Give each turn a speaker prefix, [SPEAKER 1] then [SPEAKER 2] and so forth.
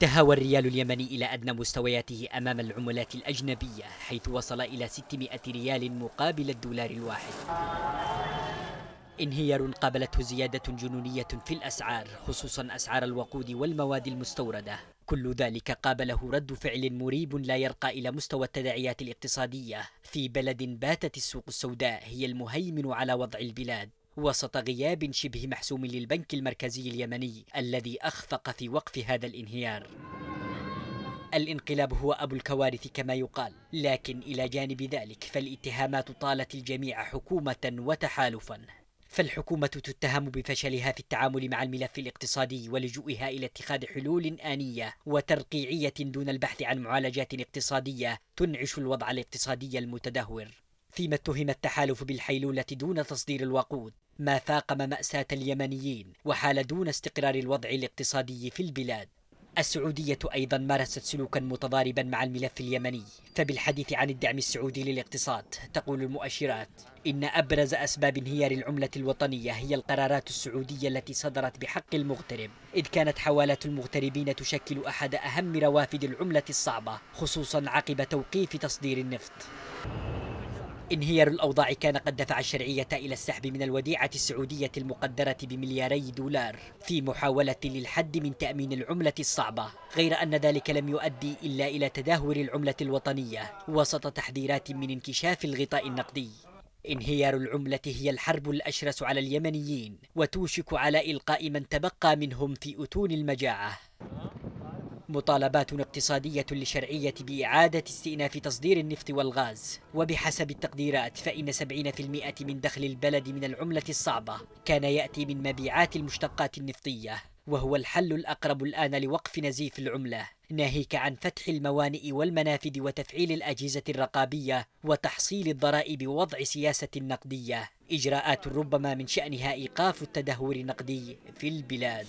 [SPEAKER 1] تهاوى الريال اليمني إلى أدنى مستوياته أمام العملات الأجنبية حيث وصل إلى 600 ريال مقابل الدولار الواحد انهيار قابلته زيادة جنونية في الأسعار خصوصا أسعار الوقود والمواد المستوردة كل ذلك قابله رد فعل مريب لا يرقى إلى مستوى التداعيات الاقتصادية في بلد باتت السوق السوداء هي المهيمن على وضع البلاد وسط غياب شبه محسوم للبنك المركزي اليمني الذي أخفق في وقف هذا الانهيار الانقلاب هو أبو الكوارث كما يقال لكن إلى جانب ذلك فالاتهامات طالت الجميع حكومة وتحالفا فالحكومة تتهم بفشلها في التعامل مع الملف الاقتصادي ولجوئها إلى اتخاذ حلول آنية وترقيعية دون البحث عن معالجات اقتصادية تنعش الوضع الاقتصادي المتدهور فيما اتهم التحالف بالحيلولة دون تصدير الوقود ما فاقم مأساة اليمنيين وحال دون استقرار الوضع الاقتصادي في البلاد السعودية أيضا مارست سلوكا متضاربا مع الملف اليمني فبالحديث عن الدعم السعودي للاقتصاد تقول المؤشرات إن أبرز أسباب انهيار العملة الوطنية هي القرارات السعودية التي صدرت بحق المغترب إذ كانت حوالات المغتربين تشكل أحد أهم روافد العملة الصعبة خصوصا عقب توقيف تصدير النفط انهيار الأوضاع كان قد دفع الشرعية إلى السحب من الوديعة السعودية المقدرة بملياري دولار في محاولة للحد من تأمين العملة الصعبة غير أن ذلك لم يؤدي إلا إلى تدهور العملة الوطنية وسط تحذيرات من انكشاف الغطاء النقدي انهيار العملة هي الحرب الأشرس على اليمنيين وتوشك على إلقاء من تبقى منهم في أتون المجاعة مطالبات اقتصادية لشرعية بإعادة استئناف تصدير النفط والغاز وبحسب التقديرات فإن 70% من دخل البلد من العملة الصعبة كان يأتي من مبيعات المشتقات النفطية وهو الحل الأقرب الآن لوقف نزيف العملة ناهيك عن فتح الموانئ والمنافذ وتفعيل الأجهزة الرقابية وتحصيل الضرائب ووضع سياسة نقدية إجراءات ربما من شأنها إيقاف التدهور النقدي في البلاد